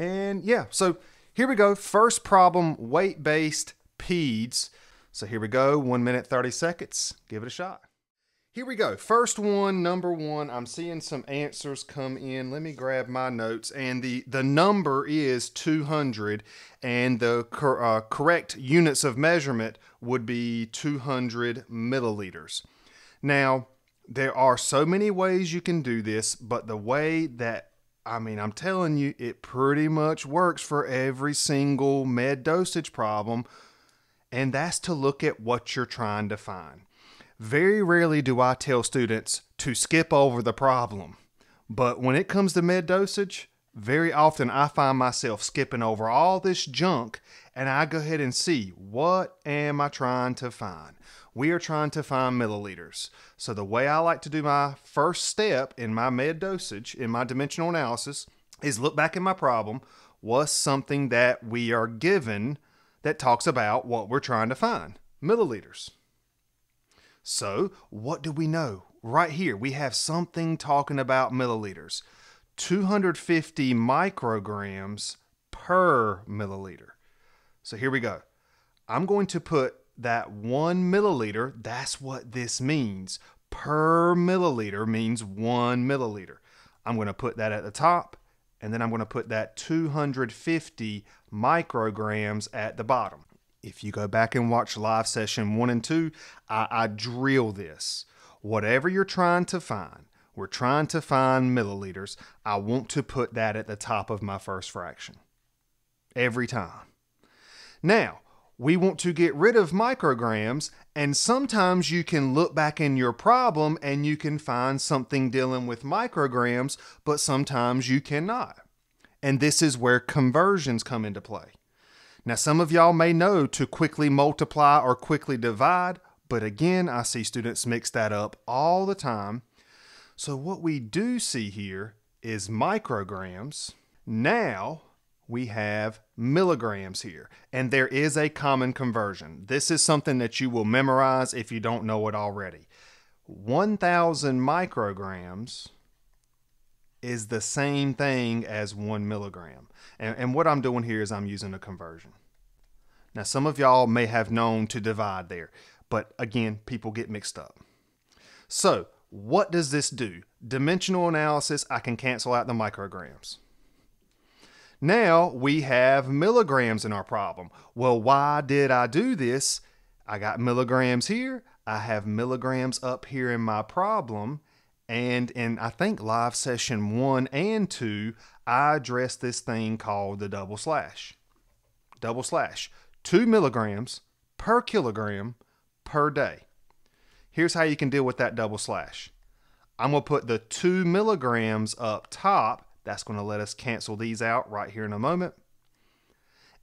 And yeah, so here we go. First problem, weight-based PEDS. So here we go, one minute, 30 seconds. Give it a shot. Here we go. First one, number one. I'm seeing some answers come in. Let me grab my notes. And the, the number is 200, and the cor uh, correct units of measurement would be 200 milliliters. Now, there are so many ways you can do this, but the way that I mean, I'm telling you, it pretty much works for every single med dosage problem. And that's to look at what you're trying to find. Very rarely do I tell students to skip over the problem. But when it comes to med dosage, very often I find myself skipping over all this junk and I go ahead and see what am I trying to find? we are trying to find milliliters. So the way I like to do my first step in my med dosage, in my dimensional analysis, is look back at my problem. Was something that we are given that talks about what we're trying to find? Milliliters. So, what do we know? Right here, we have something talking about milliliters 250 micrograms per milliliter. So, here we go. I'm going to put that one milliliter, that's what this means. Per milliliter means one milliliter. I'm going to put that at the top, and then I'm going to put that 250 micrograms at the bottom. If you go back and watch live session one and two, I, I drill this. Whatever you're trying to find, we're trying to find milliliters. I want to put that at the top of my first fraction every time. Now, we want to get rid of micrograms. And sometimes you can look back in your problem and you can find something dealing with micrograms, but sometimes you cannot. And this is where conversions come into play. Now, some of y'all may know to quickly multiply or quickly divide, but again, I see students mix that up all the time. So, what we do see here is micrograms. Now, we have milligrams here. And there is a common conversion. This is something that you will memorize if you don't know it already. 1,000 micrograms is the same thing as one milligram. And, and, what I'm doing here is I'm using a conversion. Now, some of y'all may have known to divide there, but again, people get mixed up. So, what does this do? Dimensional analysis, I can cancel out the micrograms. Now we have milligrams in our problem. Well, why did I do this? I got milligrams here. I have milligrams up here in my problem. And in, I think, live session one and two, I addressed this thing called the double slash. Double slash, two milligrams per kilogram per day. Here's how you can deal with that double slash. I'm going to put the two milligrams up top that's going to let us cancel these out right here in a moment.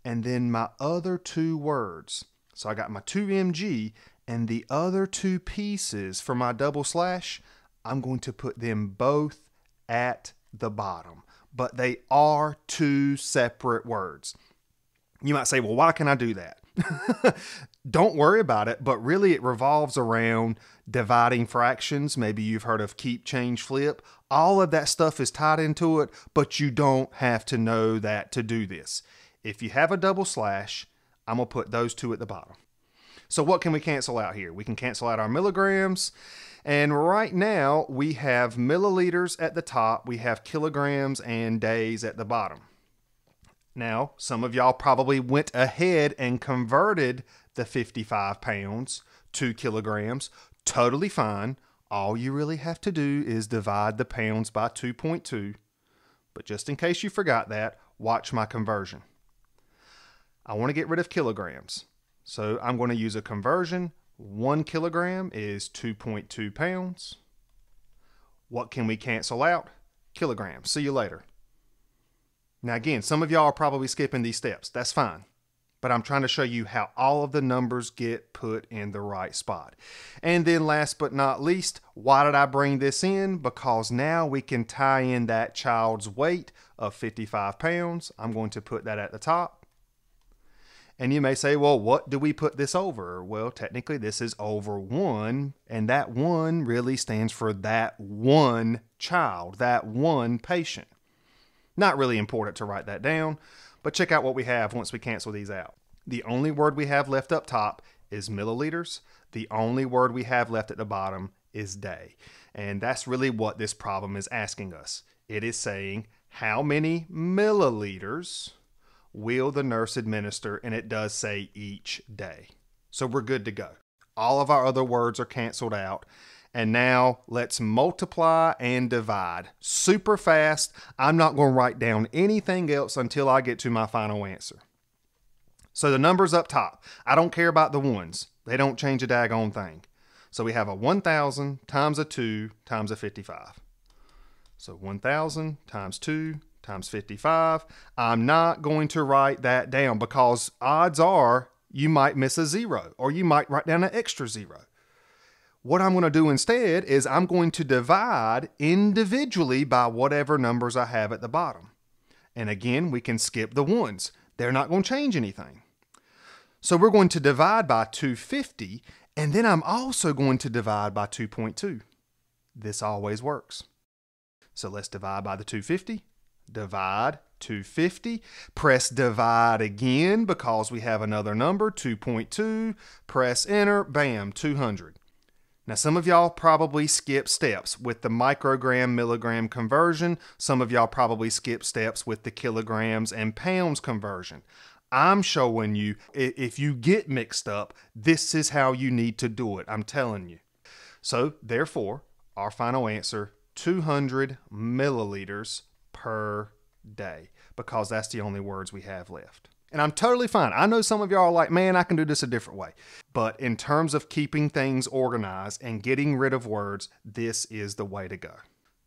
And then my other two words. So I got my 2mg and the other two pieces for my double slash, I'm going to put them both at the bottom. But they are two separate words. You might say, well, why can I do that? don't worry about it. But really, it revolves around dividing fractions. Maybe you've heard of keep, change, flip. All of that stuff is tied into it, but you don't have to know that to do this. If you have a double slash, I'm going to put those two at the bottom. So what can we cancel out here? We can cancel out our milligrams. And right now we have milliliters at the top. We have kilograms and days at the bottom. Now, some of y'all probably went ahead and converted the 55 pounds, two kilograms, totally fine. All you really have to do is divide the pounds by 2.2. But just in case you forgot that, watch my conversion. I want to get rid of kilograms. So I'm going to use a conversion. One kilogram is 2.2 pounds. What can we cancel out? Kilograms. See you later. Now, again, some of y'all are probably skipping these steps. That's fine. But I'm trying to show you how all of the numbers get put in the right spot. And then last but not least, why did I bring this in? Because now we can tie in that child's weight of 55 pounds. I'm going to put that at the top. And you may say, well, what do we put this over? Well, technically, this is over one, and that one really stands for that one child, that one patient. Not really important to write that down, but check out what we have once we cancel these out. The only word we have left up top is milliliters. The only word we have left at the bottom is day. And that's really what this problem is asking us. It is saying how many milliliters will the nurse administer? And it does say each day. So we're good to go. All of our other words are canceled out and now let's multiply and divide super fast. I'm not going to write down anything else until I get to my final answer. So the numbers up top, I don't care about the ones. They don't change a daggone thing. So we have a 1,000 times a 2 times a 55. So 1,000 times 2 times 55. I'm not going to write that down because odds are you might miss a zero or you might write down an extra zero. What I'm going to do instead is I'm going to divide individually by whatever numbers I have at the bottom. And again, we can skip the ones. They're not going to change anything. So we're going to divide by 250, and then I'm also going to divide by 2.2. This always works. So let's divide by the 250. Divide 250. Press divide again because we have another number, 2.2. Press enter, bam, 200. Now, some of y'all probably skip steps with the microgram milligram conversion. Some of y'all probably skip steps with the kilograms and pounds conversion. I'm showing you if you get mixed up, this is how you need to do it. I'm telling you. So, therefore, our final answer 200 milliliters per day because that's the only words we have left. And I'm totally fine. I know some of y'all are like, man, I can do this a different way. But in terms of keeping things organized and getting rid of words, this is the way to go.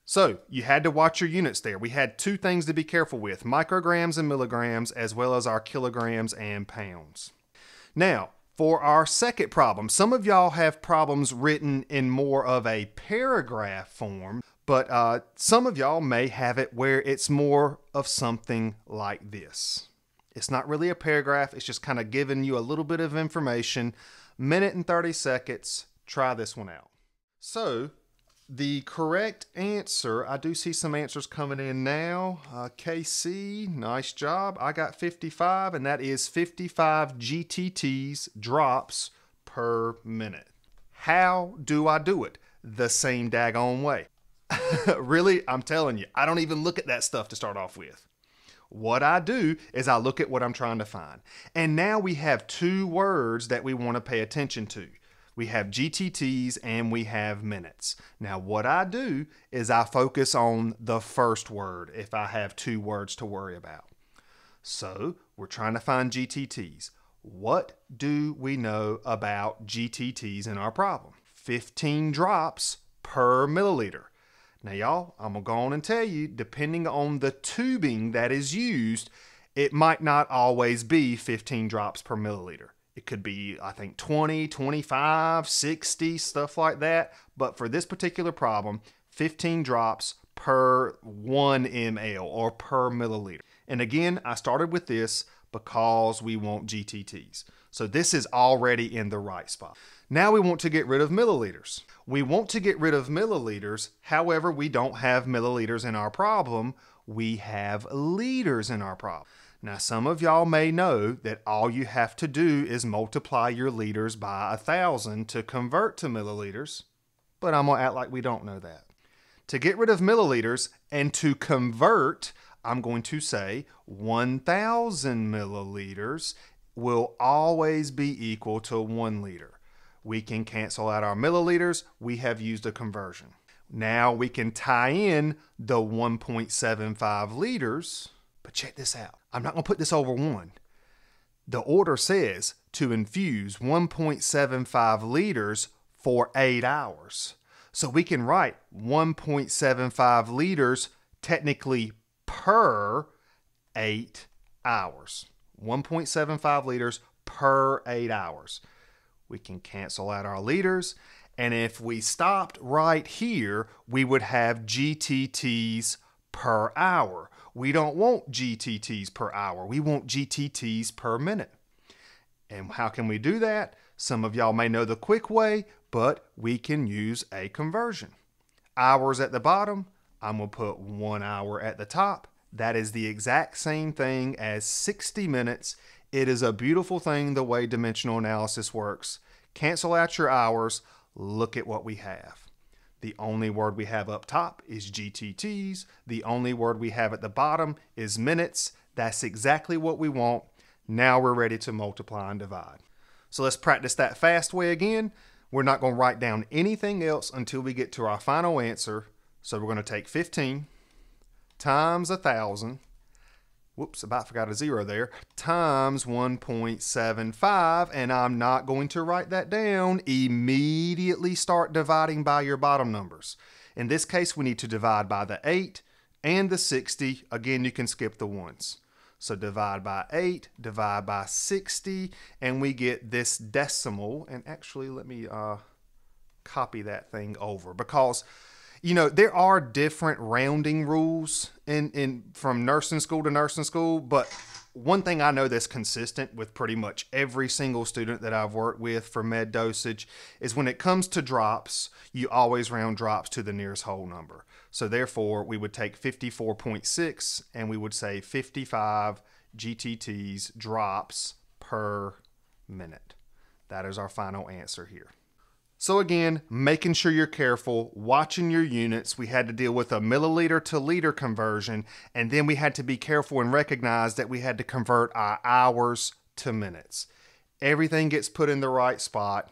So you had to watch your units there. We had two things to be careful with micrograms and milligrams, as well as our kilograms and pounds. Now, for our second problem, some of y'all have problems written in more of a paragraph form, but uh, some of y'all may have it where it's more of something like this. It's not really a paragraph, it's just kind of giving you a little bit of information. Minute and 30 seconds. Try this one out. So, the correct answer, I do see some answers coming in now. Uh, KC, nice job. I got 55, and that is 55 GTTs drops per minute. How do I do it? The same daggone way. really, I'm telling you, I don't even look at that stuff to start off with. What I do is I look at what I'm trying to find. And now we have two words that we want to pay attention to. We have GTTs and we have minutes. Now, what I do is I focus on the first word if I have two words to worry about. So, we're trying to find GTTs. What do we know about GTTs in our problem? 15 drops per milliliter. Now, y'all, I'm going to go on and tell you, depending on the tubing that is used, it might not always be 15 drops per milliliter. It could be, I think, 20, 25, 60, stuff like that. But for this particular problem, 15 drops per 1 ml or per milliliter. And again, I started with this because we want GTTs. So this is already in the right spot. Now we want to get rid of milliliters. We want to get rid of milliliters. However, we don't have milliliters in our problem. We have liters in our problem. Now, some of y'all may know that all you have to do is multiply your liters by a 1,000 to convert to milliliters, but I'm going to act like we don't know that. To get rid of milliliters and to convert, I'm going to say 1,000 milliliters will always be equal to 1 liter. We can cancel out our milliliters. We have used a conversion. Now we can tie in the 1.75 liters, but check this out. I'm not gonna put this over one. The order says to infuse 1.75 liters for eight hours. So we can write 1.75 liters technically per eight hours. 1.75 liters per eight hours we can cancel out our leaders. And if we stopped right here, we would have GTTs per hour. We don't want GTTs per hour. We want GTTs per minute. And how can we do that? Some of y'all may know the quick way, but we can use a conversion. Hours at the bottom, I'm going to put one hour at the top. That is the exact same thing as 60 minutes it is a beautiful thing the way dimensional analysis works. Cancel out your hours, look at what we have. The only word we have up top is GTTs. The only word we have at the bottom is minutes. That's exactly what we want. Now we're ready to multiply and divide. So let's practice that fast way again. We're not going to write down anything else until we get to our final answer. So we're going to take 15 times 1,000 whoops, about forgot a zero there, times 1.75, and I'm not going to write that down. Immediately start dividing by your bottom numbers. In this case, we need to divide by the 8 and the 60. Again, you can skip the ones. So divide by 8, divide by 60, and we get this decimal. And actually, let me uh, copy that thing over because you know, there are different rounding rules in, in from nursing school to nursing school, but one thing I know that's consistent with pretty much every single student that I've worked with for med dosage is when it comes to drops, you always round drops to the nearest whole number. So therefore, we would take 54.6 and we would say 55 GTTs drops per minute. That is our final answer here. So again, making sure you're careful, watching your units. We had to deal with a milliliter to liter conversion, and then we had to be careful and recognize that we had to convert our hours to minutes. Everything gets put in the right spot.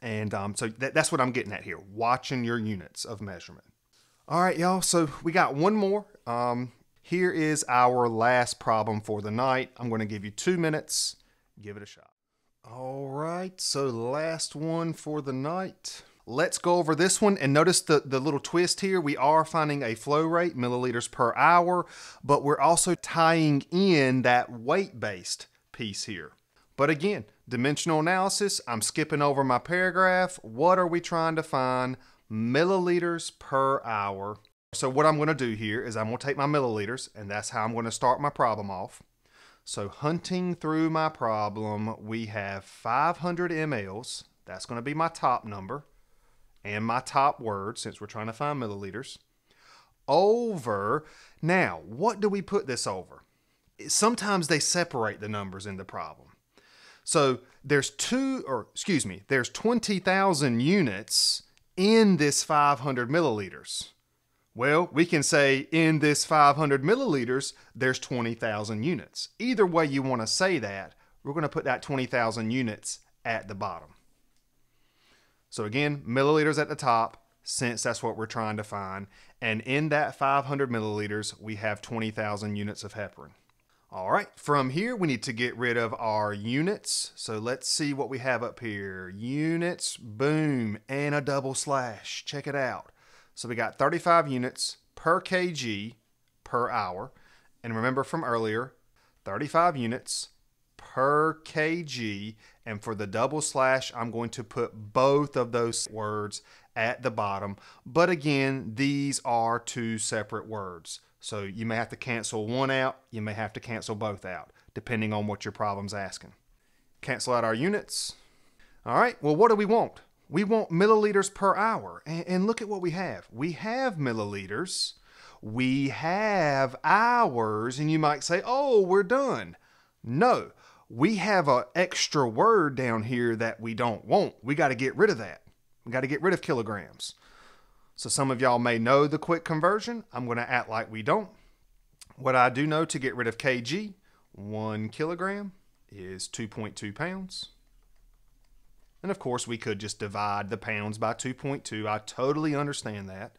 And um, so that, that's what I'm getting at here, watching your units of measurement. All right, y'all, so we got one more. Um, here is our last problem for the night. I'm gonna give you two minutes, give it a shot. All right, so last one for the night. Let's go over this one and notice the, the little twist here. We are finding a flow rate, milliliters per hour, but we're also tying in that weight-based piece here. But again, dimensional analysis, I'm skipping over my paragraph. What are we trying to find? Milliliters per hour. So what I'm gonna do here is I'm gonna take my milliliters and that's how I'm gonna start my problem off. So hunting through my problem, we have 500 mLs. That's going to be my top number and my top word since we're trying to find milliliters. Over. Now, what do we put this over? Sometimes they separate the numbers in the problem. So there's two, or excuse me, there's 20,000 units in this 500 milliliters. Well, we can say in this 500 milliliters, there's 20,000 units. Either way you want to say that, we're going to put that 20,000 units at the bottom. So again, milliliters at the top, since that's what we're trying to find. And in that 500 milliliters, we have 20,000 units of heparin. All right, from here, we need to get rid of our units. So let's see what we have up here. Units, boom, and a double slash. Check it out. So we got 35 units per kg per hour. And remember from earlier, 35 units per kg. And for the double slash, I'm going to put both of those words at the bottom. But again, these are two separate words. So you may have to cancel one out, you may have to cancel both out, depending on what your problem's asking. Cancel out our units. All right, well, what do we want? We want milliliters per hour. And, and look at what we have. We have milliliters. We have hours. And you might say, oh, we're done. No, we have an extra word down here that we don't want. We got to get rid of that. We got to get rid of kilograms. So some of y'all may know the quick conversion. I'm going to act like we don't. What I do know to get rid of kg, one kilogram is 2.2 pounds. And of course, we could just divide the pounds by 2.2. I totally understand that.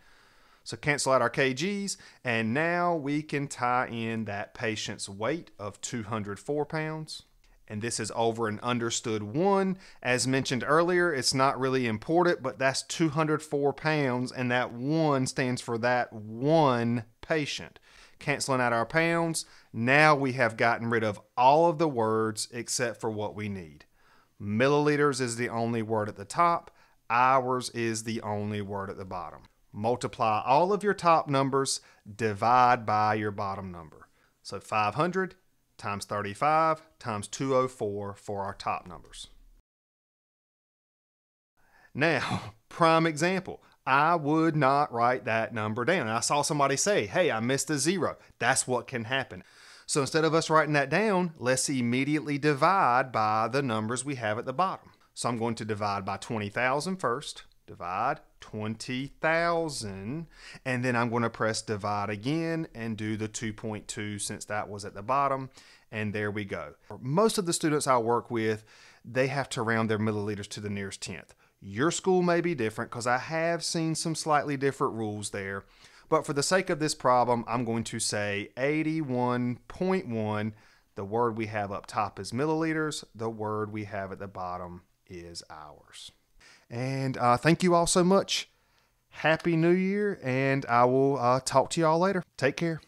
So cancel out our kgs, and now we can tie in that patient's weight of 204 pounds. And this is over an understood one. As mentioned earlier, it's not really important, but that's 204 pounds, and that one stands for that one patient. Canceling out our pounds, now we have gotten rid of all of the words except for what we need. Milliliters is the only word at the top. Hours is the only word at the bottom. Multiply all of your top numbers, divide by your bottom number. So 500 times 35 times 204 for our top numbers. Now, prime example, I would not write that number down. And I saw somebody say, hey, I missed a zero. That's what can happen. So instead of us writing that down, let's immediately divide by the numbers we have at the bottom. So I'm going to divide by 20,000 first, divide 20,000, and then I'm going to press divide again and do the 2.2 since that was at the bottom, and there we go. Most of the students I work with, they have to round their milliliters to the nearest tenth. Your school may be different because I have seen some slightly different rules there. But for the sake of this problem, I'm going to say 81.1. The word we have up top is milliliters. The word we have at the bottom is hours. And uh, thank you all so much. Happy New Year, and I will uh, talk to you all later. Take care.